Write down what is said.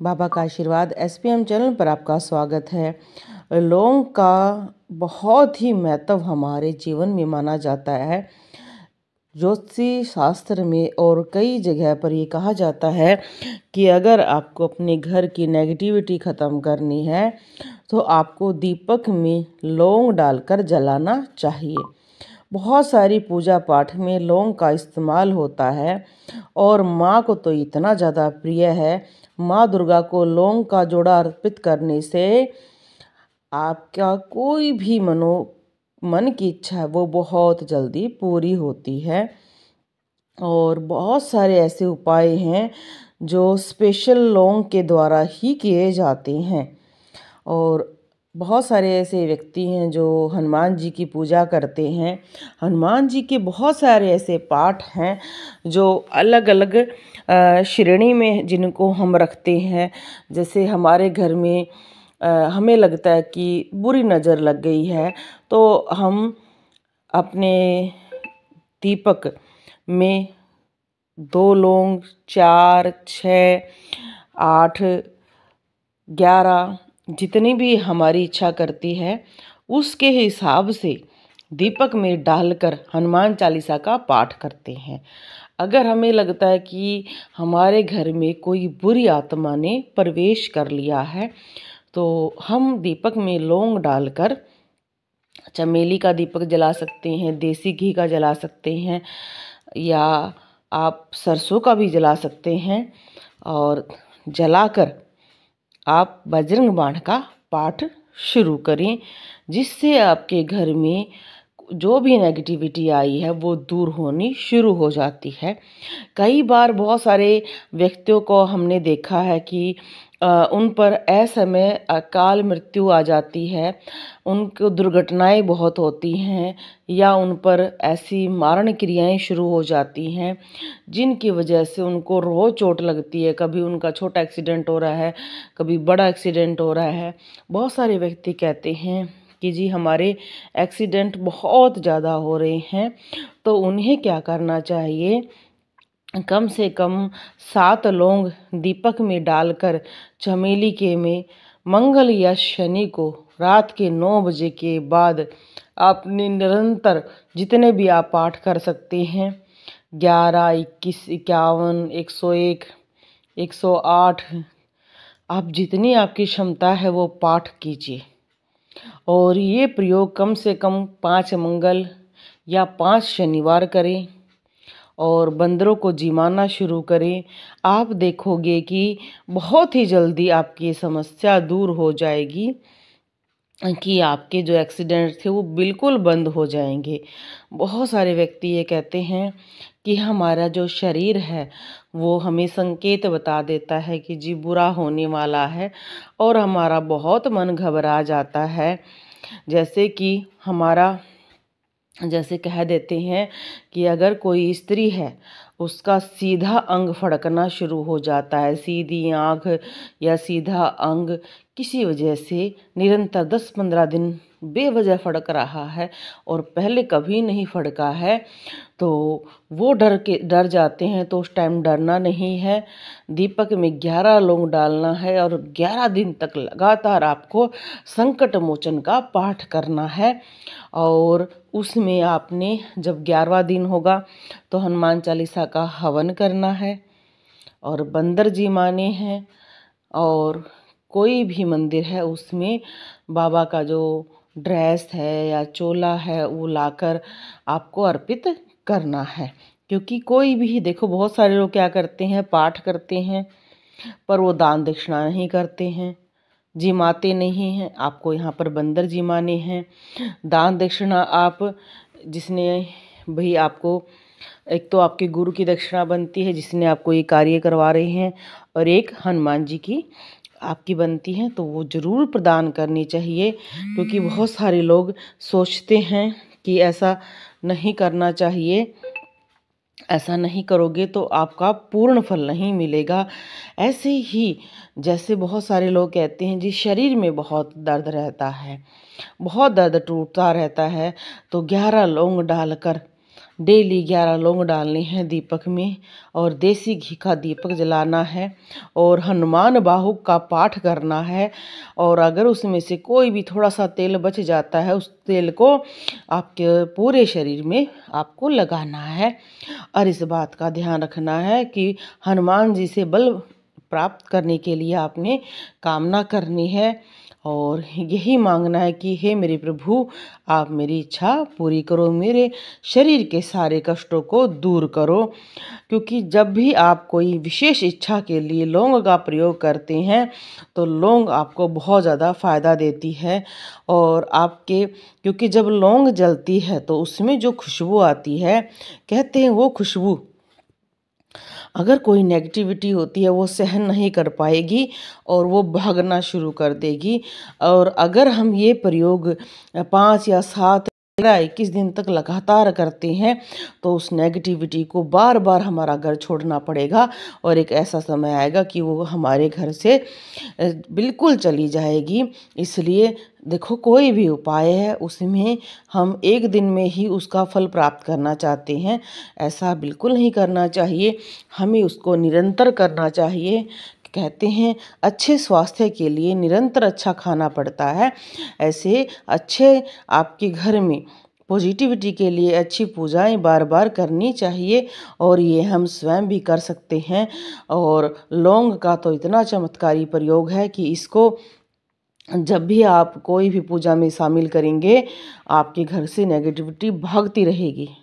बाबा का आशीर्वाद SPM channel पर आपका स्वागत है लौंग का बहुत ही महत्व हमारे जीवन में माना जाता है ज्योतिषी शास्त्र में और कई जगह पर ये कहा जाता है कि अगर आपको अपने घर की नेगेटिविटी ख़त्म करनी है तो आपको दीपक में लौंग डालकर जलाना चाहिए बहुत सारी पूजा पाठ में लौंग का इस्तेमाल होता है और माँ को तो इतना ज़्यादा प्रिय है माँ दुर्गा को लौंग का जोड़ा अर्पित करने से आपका कोई भी मनो मन की इच्छा है वो बहुत जल्दी पूरी होती है और बहुत सारे ऐसे उपाय हैं जो स्पेशल लौंग के द्वारा ही किए जाते हैं और बहुत सारे ऐसे व्यक्ति हैं जो हनुमान जी की पूजा करते हैं हनुमान जी के बहुत सारे ऐसे पाठ हैं जो अलग अलग श्रेणी में जिनको हम रखते हैं जैसे हमारे घर में हमें लगता है कि बुरी नज़र लग गई है तो हम अपने दीपक में दो लौंग चार छः आठ ग्यारह जितनी भी हमारी इच्छा करती है उसके हिसाब से दीपक में डालकर हनुमान चालीसा का पाठ करते हैं अगर हमें लगता है कि हमारे घर में कोई बुरी आत्मा ने प्रवेश कर लिया है तो हम दीपक में लौंग डालकर चमेली का दीपक जला सकते हैं देसी घी का जला सकते हैं या आप सरसों का भी जला सकते हैं और जलाकर आप बजरंग बाण का पाठ शुरू करें जिससे आपके घर में जो भी नेगेटिविटी आई है वो दूर होनी शुरू हो जाती है कई बार बहुत सारे व्यक्तियों को हमने देखा है कि उन पर असमय अकाल मृत्यु आ जाती है उनको दुर्घटनाएं बहुत होती हैं या उन पर ऐसी मारण क्रियाएं शुरू हो जाती हैं जिनकी वजह से उनको रोज चोट लगती है कभी उनका छोटा एक्सीडेंट हो रहा है कभी बड़ा एक्सीडेंट हो रहा है बहुत सारे व्यक्ति कहते हैं कि जी हमारे एक्सीडेंट बहुत ज़्यादा हो रहे हैं तो उन्हें क्या करना चाहिए कम से कम सात लौंग दीपक में डालकर चमेली के में मंगल या शनि को रात के नौ बजे के बाद आपने निरंतर जितने भी आप पाठ कर सकते हैं ग्यारह इक्कीस इक्यावन एक सौ एक एक सौ आठ आप जितनी आपकी क्षमता है वो पाठ कीजिए और ये प्रयोग कम से कम पाँच मंगल या पाँच शनिवार करें और बंदरों को जिमाना शुरू करें आप देखोगे कि बहुत ही जल्दी आपकी समस्या दूर हो जाएगी कि आपके जो एक्सीडेंट थे वो बिल्कुल बंद हो जाएंगे बहुत सारे व्यक्ति ये कहते हैं कि हमारा जो शरीर है वो हमें संकेत बता देता है कि जी बुरा होने वाला है और हमारा बहुत मन घबरा जाता है जैसे कि हमारा जैसे कह देते हैं कि अगर कोई स्त्री है उसका सीधा अंग फड़कना शुरू हो जाता है सीधी आँख या सीधा अंग किसी वजह से निरंतर दस पंद्रह दिन बेवजह फड़क रहा है और पहले कभी नहीं फड़का है तो वो डर के डर जाते हैं तो उस टाइम डरना नहीं है दीपक में ग्यारह लोग डालना है और ग्यारह दिन तक लगातार आपको संकट मोचन का पाठ करना है और उसमें आपने जब ग्यारहवा दिन होगा तो हनुमान चालीसा मनसा का हवन करना है और बंदर जी माने हैं और कोई भी मंदिर है उसमें बाबा का जो ड्रेस है या चोला है वो लाकर आपको अर्पित करना है क्योंकि कोई भी देखो बहुत सारे लोग क्या करते हैं पाठ करते हैं पर वो दान दक्षिणा नहीं करते हैं जिमाते नहीं हैं आपको यहाँ पर बंदर जिमाने हैं दान दक्षिणा आप जिसने भाई आपको एक तो आपके गुरु की दक्षिणा बनती है जिसने आपको ये कार्य करवा रहे हैं और एक हनुमान जी की आपकी बनती है तो वो ज़रूर प्रदान करनी चाहिए क्योंकि हम्म। बहुत सारे लोग सोचते हैं कि ऐसा नहीं करना चाहिए ऐसा नहीं करोगे तो आपका पूर्ण फल नहीं मिलेगा ऐसे ही जैसे बहुत सारे लोग कहते हैं जी शरीर में बहुत दर्द रहता है बहुत दर्द टूटता रहता है तो ग्यारह लौंग डालकर डेली ग्यारह लौंग डालने हैं दीपक में और देसी घी का दीपक जलाना है और हनुमान बाहु का पाठ करना है और अगर उसमें से कोई भी थोड़ा सा तेल बच जाता है उस तेल को आपके पूरे शरीर में आपको लगाना है और इस बात का ध्यान रखना है कि हनुमान जी से बल प्राप्त करने के लिए आपने कामना करनी है और यही मांगना है कि हे मेरे प्रभु आप मेरी इच्छा पूरी करो मेरे शरीर के सारे कष्टों को दूर करो क्योंकि जब भी आप कोई विशेष इच्छा के लिए लौंग का प्रयोग करते हैं तो लौंग आपको बहुत ज़्यादा फ़ायदा देती है और आपके क्योंकि जब लौंग जलती है तो उसमें जो खुशबू आती है कहते हैं वो खुशबू अगर कोई नेगेटिविटी होती है वो सहन नहीं कर पाएगी और वो भागना शुरू कर देगी और अगर हम ये प्रयोग पाँच या सात इक्कीस दिन तक लगातार करते हैं तो उस नेगेटिविटी को बार बार हमारा घर छोड़ना पड़ेगा और एक ऐसा समय आएगा कि वो हमारे घर से बिल्कुल चली जाएगी इसलिए देखो कोई भी उपाय है उसमें हम एक दिन में ही उसका फल प्राप्त करना चाहते हैं ऐसा बिल्कुल नहीं करना चाहिए हमें उसको निरंतर करना चाहिए कहते हैं अच्छे स्वास्थ्य के लिए निरंतर अच्छा खाना पड़ता है ऐसे अच्छे आपके घर में पॉजिटिविटी के लिए अच्छी पूजाएं बार बार करनी चाहिए और ये हम स्वयं भी कर सकते हैं और लौंग का तो इतना चमत्कारी प्रयोग है कि इसको जब भी आप कोई भी पूजा में शामिल करेंगे आपके घर से नेगेटिविटी भागती रहेगी